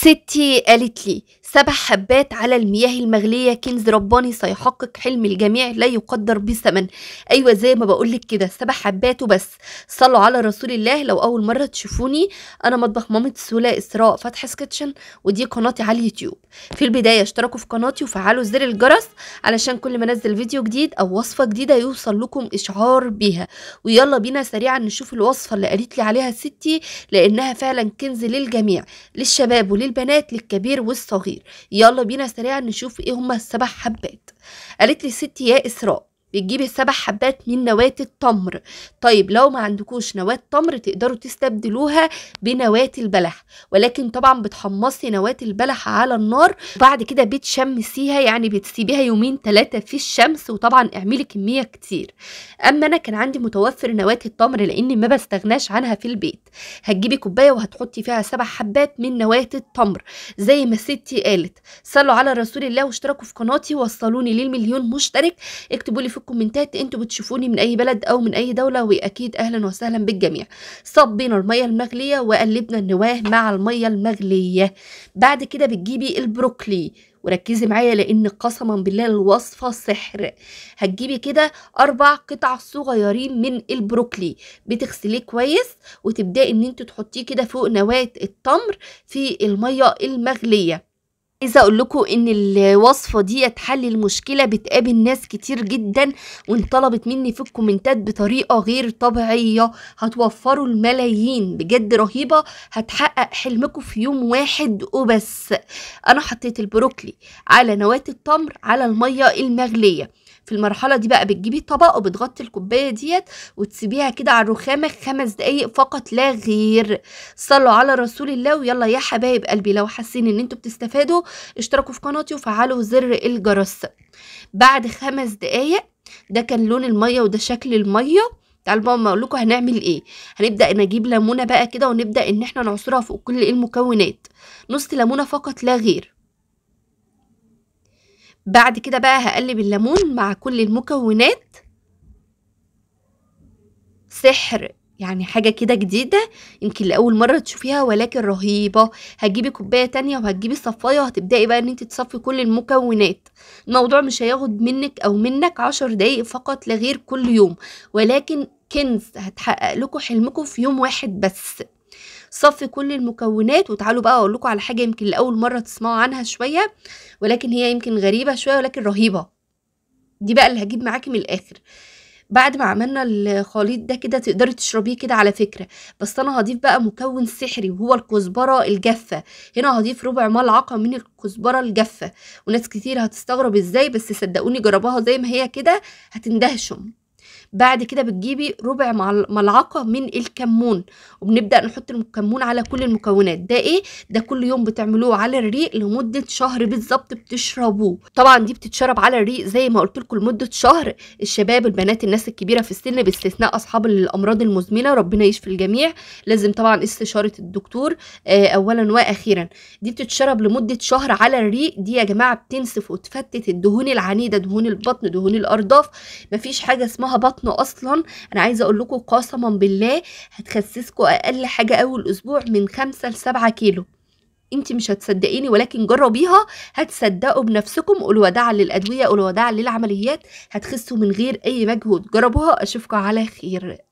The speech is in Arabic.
ستي قالت لي سبع حبات على المياه المغلية كنز رباني سيحقق حلم الجميع لا يقدر بثمن أيوة زي ما بقولك كده سبع حبات وبس صلوا على رسول الله لو أول مرة تشوفوني أنا مطبخ مامة سولا إسراء فتح سكتشن ودي قناتي على اليوتيوب في البداية اشتركوا في قناتي وفعلوا زر الجرس علشان كل ما أنزل فيديو جديد أو وصفة جديدة يوصل لكم إشعار بيها ويلا بينا سريعا نشوف الوصفة اللي قالت لي عليها ستي لأنها فعلا كنز للجميع للشباب ولل البنات للكبير والصغير يلا بينا سريعا نشوف ايه هما السبع حبات قالت لي الست يا اسراء بتجيبي سبع حبات من نواة التمر طيب لو ما عندكوش نواة تمر تقدروا تستبدلوها بنواة البلح ولكن طبعا بتحمصي نواة البلح على النار وبعد كده بتشمسيها يعني بتسيبيها يومين ثلاثة في الشمس وطبعا اعملي كمية كتير اما انا كان عندي متوفر نواة التمر لاني ما بستغناش عنها في البيت هتجيبي كوباية وهتحطي فيها سبع حبات من نواة التمر زي ما ستي قالت صلوا على رسول الله واشتركوا في قناتي وصلوني للمليون مشترك اكتبوا لي في الكومنتات انتوا بتشوفوني من اي بلد او من اي دوله واكيد اهلا وسهلا بالجميع صبينا الميه المغليه وقلبنا النواه مع الميه المغليه بعد كده بتجيبي البروكلي وركزي معايا لان قسما بالله الوصفه سحر هتجيبي كده اربع قطع صغيرين من البروكلي بتغسليه كويس وتبداي ان انت تحطيه كده فوق نواه التمر في الميه المغليه عايزه اقول لكم ان الوصفه دي حل المشكله بتقابل ناس كتير جدا وانطلبت مني في الكومنتات بطريقه غير طبيعيه هتوفروا الملايين بجد رهيبه هتحقق حلمكم في يوم واحد وبس انا حطيت البروكلي على نواه التمر على الميه المغليه في المرحله دي بقى بتجيبي طبق وبتغطي الكوبايه ديت وتسيبيها كده على الرخامه خمس دقايق فقط لا غير صلوا على رسول الله ويلا يا حبايب قلبي لو حاسين ان انتوا بتستفادوا اشتركوا في قناتي وفعلوا زر الجرس بعد خمس دقايق ده كان لون الميه وده شكل الميه تعالوا بقى اقول لكم هنعمل ايه هنبدا نجيب ليمونه بقى كده ونبدا ان احنا نعصرها فوق كل المكونات نص ليمونه فقط لا غير بعد كده بقى هقلب الليمون مع كل المكونات سحر يعني حاجة كده جديدة يمكن لأول مرة تشوفيها ولكن رهيبة هتجيبي كوباية تانية وهتجيبي صفاية وهتبدأي بقى ان انت تصفي كل المكونات الموضوع مش هياخد منك او منك عشر دقايق فقط لغير كل يوم ولكن كنز هتحقق لكم حلمكم في يوم واحد بس صفي كل المكونات وتعالوا بقى اقول لكم على حاجه يمكن لاول مره تسمعوا عنها شويه ولكن هي يمكن غريبه شويه ولكن رهيبه دي بقى اللي هجيب معاكي من الاخر بعد ما عملنا الخليط ده كده تقدري تشربيه كده على فكره بس انا هضيف بقى مكون سحري وهو الكزبره الجافه هنا هضيف ربع ملعقه من الكزبره الجافه وناس كتير هتستغرب ازاي بس صدقوني جربوها زي ما هي كده هتندهشم بعد كده بتجيبي ربع ملعقه من الكمون وبنبدا نحط الكمون على كل المكونات ده ايه ده كل يوم بتعملوه على الريق لمده شهر بالظبط بتشربوه طبعا دي بتتشرب على الريق زي ما قلت لكم لمده شهر الشباب البنات الناس الكبيره في السن باستثناء اصحاب الامراض المزمنه ربنا يشفي الجميع لازم طبعا استشاره الدكتور آه، اولا واخيرا دي بتتشرب لمده شهر على الريق دي يا جماعه بتنسف وتفتت الدهون العنيده دهون البطن دهون الارداف مفيش حاجه اسمها بطن بطن اصلا انا عايزه اقول لكم قسما بالله هتخسسكم اقل حاجه اول اسبوع من خمسة لسبعة كيلو انت مش هتصدقيني ولكن جربيها هتصدقوا بنفسكم قولوا وداعا للادويه قولوا وداعا للعمليات هتخسوا من غير اي مجهود جربوها اشوفكم على خير